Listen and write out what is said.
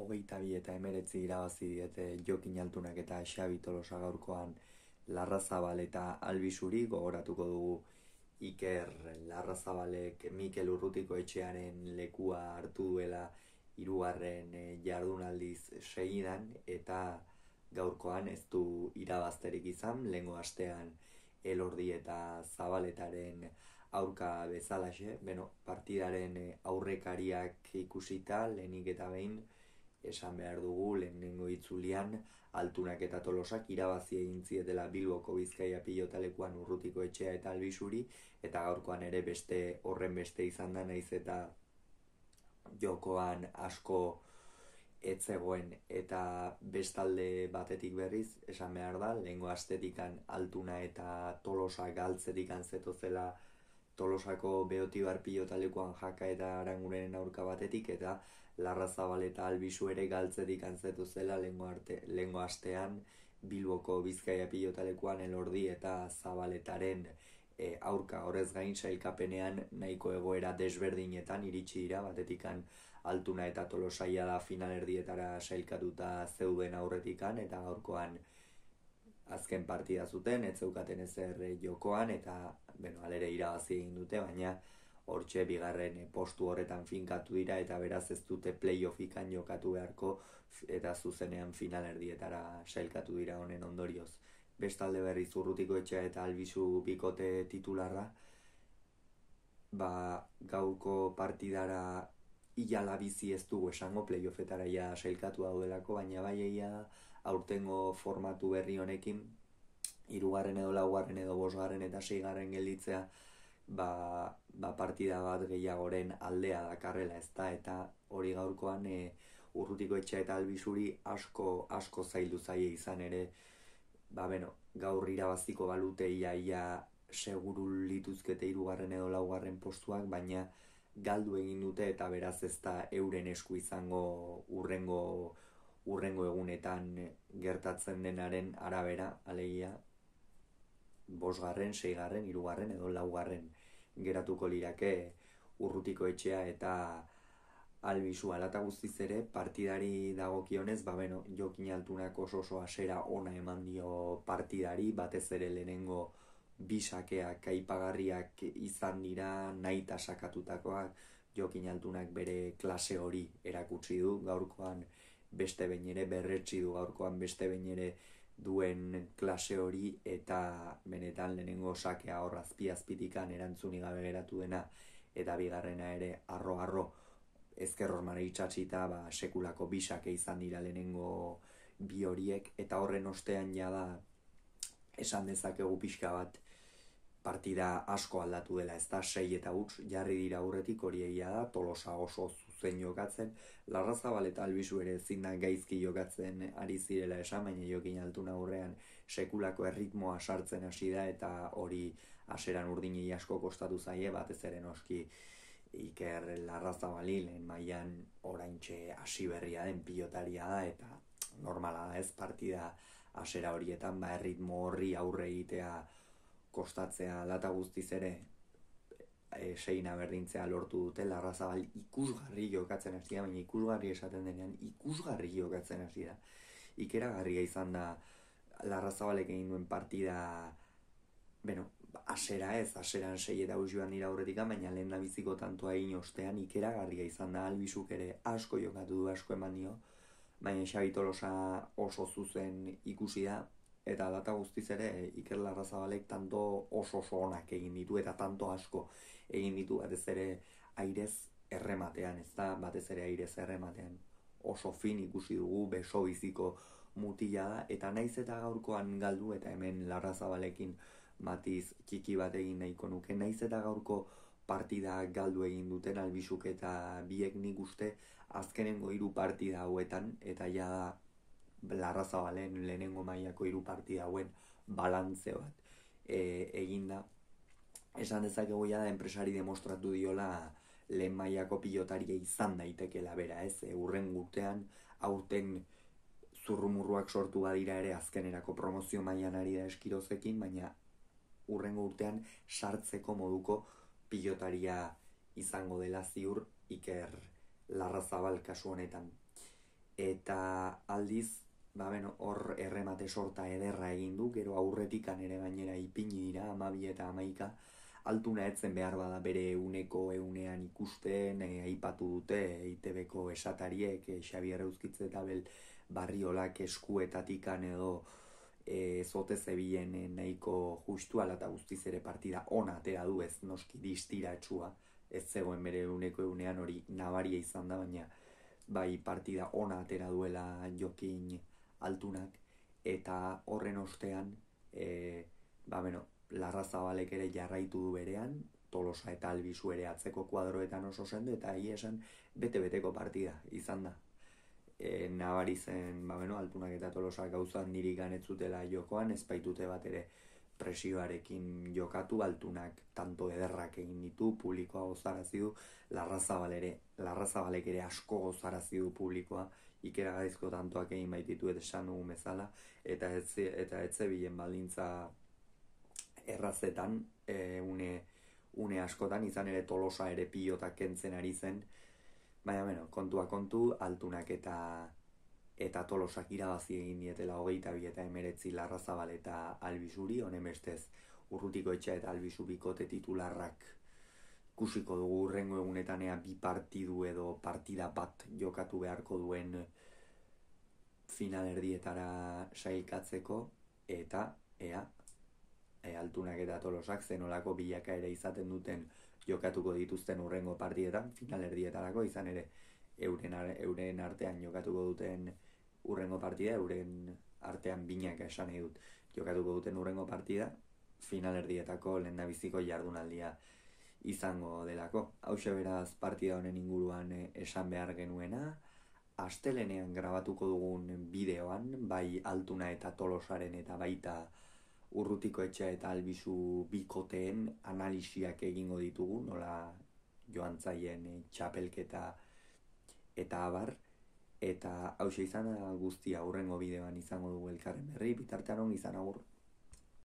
hogeita bi eta emeretzi irabazi diete jokin altunak eta xabi tolosa gaurkoan larrazabal eta albizuri gogoratuko dugu Iker Larrazabalek Mikel Urrutiko etxearen lekua hartu duela hirugarren eh, jardunaldiz segidan eta gaurkoan ez du irabazterik izan lengo astean elordi eta zabaletaren aurka bezalaxe, beno, partidaren eh, aurrekariak ikusita lehenik eta behin, esan behar dugu lehenengo itzulian altunak eta tolosak irabazi egin zietela Bilboko Bizkaia pilotalekuan urrutiko etxea eta albisuri eta gaurkoan ere beste horren beste izan da naiz eta jokoan asko etzegoen eta bestalde batetik berriz esan behar da lehenengo astetikan altuna eta tolosak altzetikan zela, tolosako beotibar pilotalekoan jaka eta arangurenen aurka batetik eta larra zabal eta albizu ere galtzetik antzetu zela lengo, arte, lengo astean bilboko bizkaia pilotalekoan elordi eta zabaletaren eh, aurka horrez gain sailkapenean nahiko egoera desberdinetan iritsi dira batetikan altuna eta tolosaia da finalerdietara sailkatuta zeuden aurretikan eta aurkoan azken partida zuten, ez zeukaten ezer jokoan eta beno, alere irabazi egin dute, baina hortxe bigarren eh, postu horretan finkatu dira eta beraz ez dute playoffikan jokatu beharko eta zuzenean final erdietara sailkatu dira honen ondorioz. Bestalde berri zurrutiko etxea eta albizu bikote titularra, ba, gauko partidara iala bizi ez dugu esango playoffetara ja sailkatu daudelako, baina bai aurtengo formatu berri honekin irugarren edo laugarren edo bosgarren eta seigarren gelditzea ba, ba partida bat gehiagoren aldea dakarrela ezta eta hori gaurkoan e, urrutiko etxea eta albizuri asko asko zaildu zaie izan ere ba beno gaur irabaziko balute ia ia seguru lituzkete irugarren edo laugarren postuak baina galdu egin dute eta beraz ezta euren esku izango urrengo urrengo egunetan gertatzen denaren arabera alegia bosgarren, seigarren, hirugarren edo laugarren geratuko lirake urrutiko etxea eta albizu alata guztiz ere partidari dagokionez, ba beno, jokin altunak oso oso asera ona eman dio partidari, batez ere lehenengo bisakeak, kaipagarriak izan dira, naita sakatutakoak, jokin altunak bere klase hori erakutsi du, gaurkoan beste behin ere berretsi du, gaurkoan beste behin ere duen klase hori eta benetan lehenengo sakea hor azpitikan erantzuni gabe geratu dena eta bigarrena ere arro arro ezker hormara itxatxita ba, sekulako bisake izan dira lehenengo bi horiek eta horren ostean jada esan dezakegu pixka bat partida asko aldatu dela, ez da, sei eta huts jarri dira aurretik hori egia da, tolosa oso zuzen jokatzen, larrazabal eta albizu ere zina gaizki jokatzen ari zirela esan, baina jokin altun aurrean sekulako erritmoa sartzen hasi da, eta hori aseran urdinei asko kostatu zaie, batez ere noski iker larraza bali, lehen maian oraintxe hasi berria den pilotaria da, eta normala da ez partida asera horietan, ba erritmo horri aurre egitea, kostatzea data guztiz ere e, seina berdintzea lortu dute larrazabal ikusgarri jokatzen hasi da, baina ikusgarri esaten denean ikusgarri jokatzen hasi da. Ikeragarria izan da larrazabalek egin duen partida bueno, asera ez, aseran sei eta joan dira horretik, baina lehen da tantoa egin ostean ikeragarria izan da albizuk ere asko jokatu du asko eman dio, baina Xabi Tolosa oso zuzen ikusi da, eta data guztiz ere eh, Iker Larrazabalek tanto oso oso onak egin ditu eta tanto asko egin ditu batez ere airez errematean, ez da batez ere airez errematean oso fin ikusi dugu beso biziko mutila da eta naiz eta gaurkoan galdu eta hemen Larrazabalekin matiz txiki bat egin nahiko nuke naiz eta gaurko partida galdu egin duten albizuk eta biek nik uste azkenengo hiru partida hauetan eta ja larraza balen lehenengo mailako hiru parti hauen balantze bat e, eginda. Esan dezakegu ja da enpresari demostratu diola lehen maiako pilotaria izan daitekeela bera, ez? E, urren gutean, aurten zurrumurruak sortu badira ere azkenerako promozio mailan ari da eskirozekin, baina urrengo urtean sartzeko moduko pilotaria izango dela ziur iker larrazabal kasu honetan. Eta aldiz, ba, beno, hor erremate sorta ederra egin du, gero aurretikan ere gainera ipini dira, 12 eta amaika, altuna etzen behar bada bere euneko eunean ikusten, e, aipatu dute, itb esatariek, e, Xabier Euskitze eta Bel Barriolak eskuetatikan edo e, zote zebien nahiko justu alata guztiz ere partida ona atera du ez noski distiratsua, ez zegoen bere euneko eunean hori nabaria izan da, baina bai partida ona atera duela jokin altunak, eta horren ostean, e, ba, bueno, larra zabalek ere jarraitu du berean, tolosa eta albizu ere atzeko kuadroetan oso sendo, eta ahi esan bete-beteko partida izan da. E, nabari zen, ba, bueno, altunak eta tolosa gauzan niri ganetzutela jokoan, ez baitute bat ere presioarekin jokatu altunak tanto ederrak egin ditu publikoa gozarazi du larrazabalek ere asko gozarazi du publikoa ikeragaizko tantoak egin baititu eta esan dugun bezala eta ez eta etze bilen baldintza errazetan e, une, une askotan izan ere tolosa ere pilota kentzen ari zen baina bueno kontua kontu altunak eta eta tolosak irabazi egin dietela hogeita bi eta emeretzi larrazabal eta albizuri, honen bestez urrutiko etxe eta albizubiko bikote titularrak kusiko dugu urrengo egunetanea bi partidu edo partida bat jokatu beharko duen finalerdietara saikatzeko eta ea ea altunak eta tolosak zenolako bilaka ere izaten duten jokatuko dituzten urrengo partidetan final erdietarako izan ere euren, euren artean jokatuko duten urrengo partida, urren artean binak esan nahi dut, jokatuko duten urrengo partida, finalerdietako lehen da biziko jardunaldia izango delako. Hau beraz partida honen inguruan eh, esan behar genuena, astelenean grabatuko dugun bideoan, bai altuna eta tolosaren eta baita urrutiko etxea eta albizu bikoteen analisiak egingo ditugu, nola joan zaien eh, txapelketa eta abar, Eta hau izan guztia aurrengo bidean izango dugu elkarren berri, bitartean izan aurre.